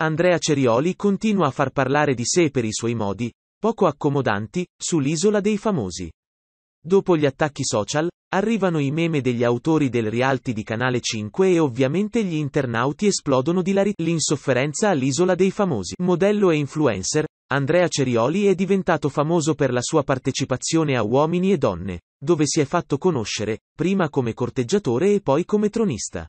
Andrea Cerioli continua a far parlare di sé per i suoi modi, poco accomodanti, sull'isola dei famosi. Dopo gli attacchi social, arrivano i meme degli autori del reality di Canale 5 e ovviamente gli internauti esplodono di lari- l'insofferenza all'isola dei famosi. Modello e influencer, Andrea Cerioli è diventato famoso per la sua partecipazione a Uomini e Donne, dove si è fatto conoscere, prima come corteggiatore e poi come tronista.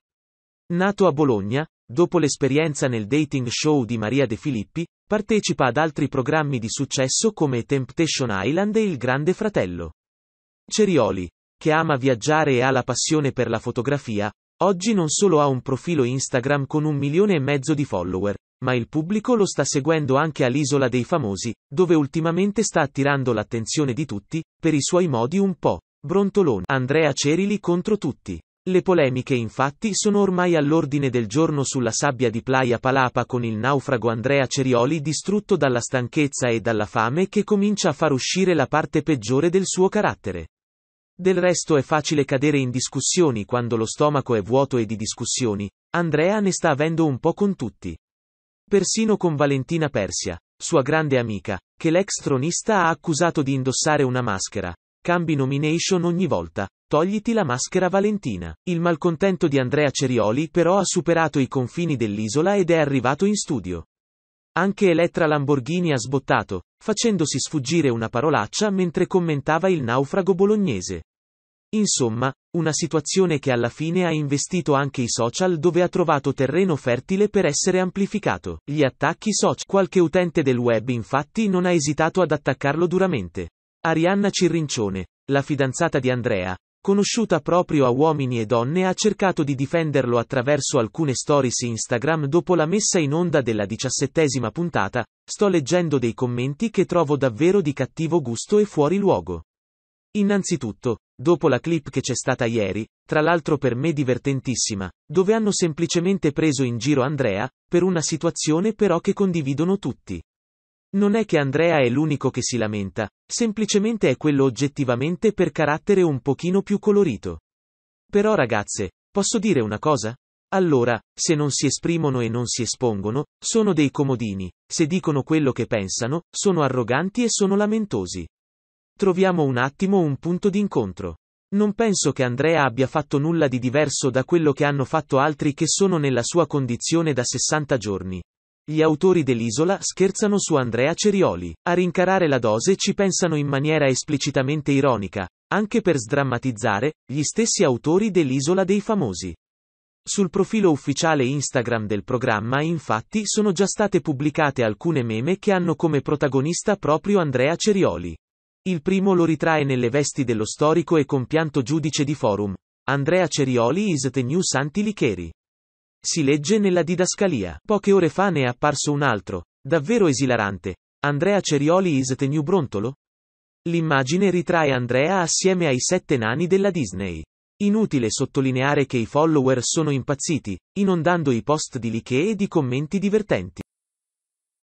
Nato a Bologna, Dopo l'esperienza nel dating show di Maria De Filippi, partecipa ad altri programmi di successo come Temptation Island e Il Grande Fratello. Cerioli, che ama viaggiare e ha la passione per la fotografia, oggi non solo ha un profilo Instagram con un milione e mezzo di follower, ma il pubblico lo sta seguendo anche all'Isola dei Famosi, dove ultimamente sta attirando l'attenzione di tutti, per i suoi modi un po' brontoloni. Andrea Cerili contro tutti. Le polemiche infatti sono ormai all'ordine del giorno sulla sabbia di Playa Palapa con il naufrago Andrea Cerioli distrutto dalla stanchezza e dalla fame che comincia a far uscire la parte peggiore del suo carattere. Del resto è facile cadere in discussioni quando lo stomaco è vuoto e di discussioni, Andrea ne sta avendo un po' con tutti. Persino con Valentina Persia, sua grande amica, che l'ex tronista ha accusato di indossare una maschera, Cambi nomination ogni volta. Togliti la maschera Valentina. Il malcontento di Andrea Cerioli però ha superato i confini dell'isola ed è arrivato in studio. Anche Elettra Lamborghini ha sbottato, facendosi sfuggire una parolaccia mentre commentava il naufrago bolognese. Insomma, una situazione che alla fine ha investito anche i social dove ha trovato terreno fertile per essere amplificato. Gli attacchi social. Qualche utente del web infatti non ha esitato ad attaccarlo duramente. Arianna Cirrincione, la fidanzata di Andrea, conosciuta proprio a uomini e donne, ha cercato di difenderlo attraverso alcune stories Instagram dopo la messa in onda della diciassettesima puntata, sto leggendo dei commenti che trovo davvero di cattivo gusto e fuori luogo. Innanzitutto, dopo la clip che c'è stata ieri, tra l'altro per me divertentissima, dove hanno semplicemente preso in giro Andrea, per una situazione però che condividono tutti. Non è che Andrea è l'unico che si lamenta, semplicemente è quello oggettivamente per carattere un pochino più colorito. Però ragazze, posso dire una cosa? Allora, se non si esprimono e non si espongono, sono dei comodini, se dicono quello che pensano, sono arroganti e sono lamentosi. Troviamo un attimo un punto d'incontro. Non penso che Andrea abbia fatto nulla di diverso da quello che hanno fatto altri che sono nella sua condizione da 60 giorni, gli autori dell'isola scherzano su Andrea Cerioli. A rincarare la dose ci pensano in maniera esplicitamente ironica, anche per sdrammatizzare, gli stessi autori dell'isola dei famosi. Sul profilo ufficiale Instagram del programma infatti sono già state pubblicate alcune meme che hanno come protagonista proprio Andrea Cerioli. Il primo lo ritrae nelle vesti dello storico e compianto giudice di forum. Andrea Cerioli is the new Santi Licheri. Si legge nella didascalia. Poche ore fa ne è apparso un altro, davvero esilarante. Andrea Cerioli is the new brontolo? L'immagine ritrae Andrea assieme ai sette nani della Disney. Inutile sottolineare che i follower sono impazziti, inondando i post di liche e di commenti divertenti.